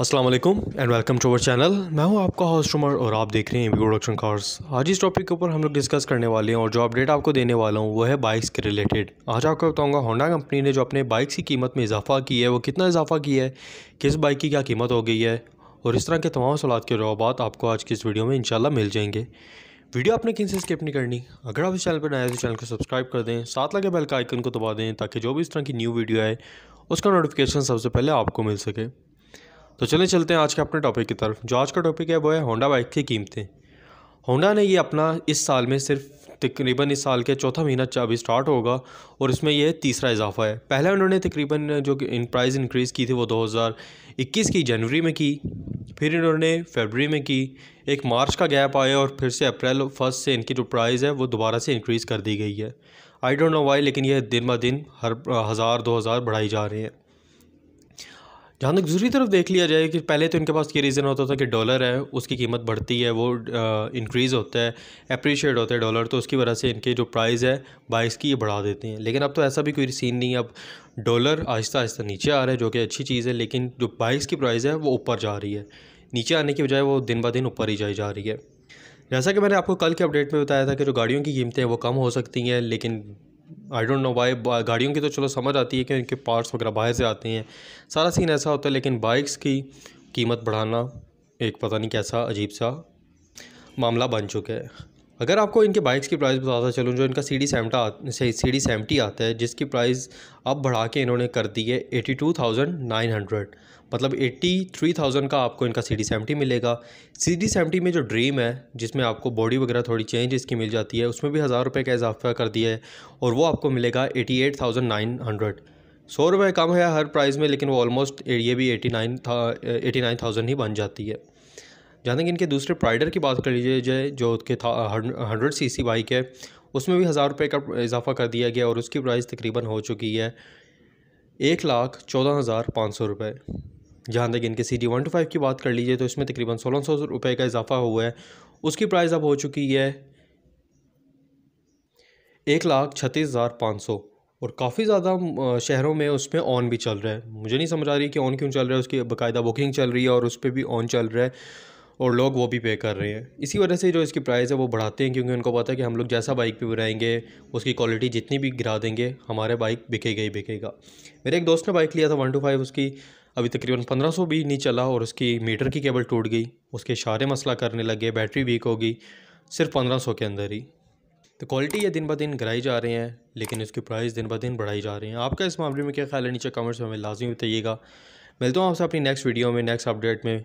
Aslam and welcome to our channel मैं हूं आपका होस्ट उमर और आप देख रहे हैं प्रोडक्शन कार्स आज इस टॉपिक के ऊपर हम लोग डिस्कस करने वाले हैं और जो अपडेट आपको देने वाला हूं वो है बाइक्स के रिलेटेड आज आपको बताऊंगा होंडा कंपनी ने जो अपने बाइक्स की कीमत में इजाफा किया है वो कितना इजाफा किया है किस बाइक की क्या कीमत हो गई है और इस तरह के तमाम सवाल के जवाब आपको आज की इस वीडियो में इंशाल्लाह मिल जाएंगे वीडियो आपने किन से स्किप नहीं करनी अगर आप इस चैनल पर नए हैं तो चैनल को सब्सक्राइब कर दें साथ लगे बेल का आइकन को दबा दें ताकि जो भी इस तरह की न्यू वीडियो आए उसका नोटिफिकेशन सबसे पहले आपको मिल सके तो चलें चलते हैं आज के अपने टॉपिक की तरफ जो आज का टॉपिक है वो है होंडा बाइक की कीमतें होंडा ने ये अपना इस साल में सिर्फ तकरीबन इस साल के चौथा महीना अभी स्टार्ट होगा और इसमें यह तीसरा इजाफा है पहले उन्होंने तकरीबन जो इन प्राइस इंक्रीज़ की थी वो 2021 की जनवरी में की फिर इन्होंने फेबररी में की एक मार्च का गैप आया और फिर से अप्रैल फर्स्ट से इनकी जो प्राइस है वो दोबारा से इंक्रीज़ कर दी गई है आई डोंट नो वाई लेकिन यह दिन ब दिन हर हज़ार दो हज़ार बढ़ाई जा रही है जहाँ तक दूसरी तरफ देख लिया जाए कि पहले तो इनके पास ये रीज़न होता था कि डॉलर है उसकी कीमत बढ़ती है वो इंक्रीज़ होता है अप्रिशिएट होता है डॉलर तो उसकी वजह से इनके जो प्राइस है बाइस की ये बढ़ा देते हैं लेकिन अब तो ऐसा भी कोई सीन नहीं है अब डॉलर आहिस्ता आहिस्ता नीचे आ रहा है जो कि अच्छी चीज़ है लेकिन जो बाइस की प्राइस है वो ऊपर जा रही है नीचे आने की बजाय वो दिन ब दिन ऊपर ही जाई जा रही है जैसा कि मैंने आपको कल के अपडेट में बताया था कि जो गाड़ियों की कीमतें हैं वो कम हो सकती हैं लेकिन आई डोंट नो वाई गाड़ियों की तो चलो समझ आती है कि उनके पार्ट्स वगैरह बाहर से आते हैं सारा सीन ऐसा होता है लेकिन बाइक्स की कीमत बढ़ाना एक पता नहीं कैसा अजीब सा मामला बन चुका है अगर आपको इनके बाइक्स की प्राइस बताता चलूँ जो इनका सी डी सेमटा सी डी सेवेंटी आता है जिसकी प्राइस अब बढ़ा के इन्होंने कर दी है eighty two thousand nine hundred मतलब एट्टी थ्री थाउजेंड का आपको इनका सी डी सेवेंटी मिलेगा सी डी सेवेंटी में जो ड्रीम है जिसमें आपको बॉडी वगैरह थोड़ी चेंज इसकी मिल जाती है उसमें भी हज़ार रुपये का इजाफा कर दिया है और वो आपको मिलेगा eighty eight thousand nine hundred सौ रुपये कम है हर प्राइस में लेकिन वो ऑलमोस्ट ये भी एटी नाइन था एटी नाइन थाउजेंड ही बन जाती है जहाँ तक इनके दूसरे प्राइडर की बात कर लीजिए जय जो उसके था हंड्रेड सी सी बाइक है उसमें भी हज़ार रुपये का इजाफा कर दिया गया और उसकी प्राइस तकरीबन हो चुकी है एक लाख चौदह हज़ार पाँच सौ रुपये जहाँ तक इनके C D one two five की बात कर लीजिए तो इसमें तकरीबन सोलह सौ रुपये का इजाफा हुआ है उसकी प्राइस अब हो चुकी है एक लाख छत्तीस हज़ार पाँच सौ और काफ़ी ज़्यादा शहरों में उस पर ऑन भी चल रहा है मुझे नहीं समझ आ रही कि ऑन क्यों चल रहा है उसकी बाकायदा बुकिंग चल रही है और उस पर भी ऑन चल रहा है और लोग वो भी पे कर रहे हैं इसी वजह से जो इसकी प्राइस है वो बढ़ाते हैं क्योंकि उनको पता है कि हम लोग जैसा बाइक पे बनाएंगे उसकी क्वालिटी जितनी भी गिरा देंगे हमारे बाइक बिकेगा ही बिकेगा मेरे एक दोस्त ने बाइक लिया था वन टू फाइव उसकी अभी तकरीबन पंद्रह सौ भी नहीं चला और उसकी मीटर की केबल टूट गई उसके इशारे मसला करने लगे बैटरी वीक होगी सिर्फ पंद्रह सौ के अंदर ही तो क्वालिटी ये दिन ब दिन गिराई जा रही है लेकिन इसकी प्राइस दिन ब दिन बढ़ाई जा रही है आपका इस मामले में क्या ख्याल है नीचे कमेंट्स में हमें लाजमी बताइएगा मिलता हूँ आपसे अपनी नेक्स्ट वीडियो में नेक्स्ट अपडेट में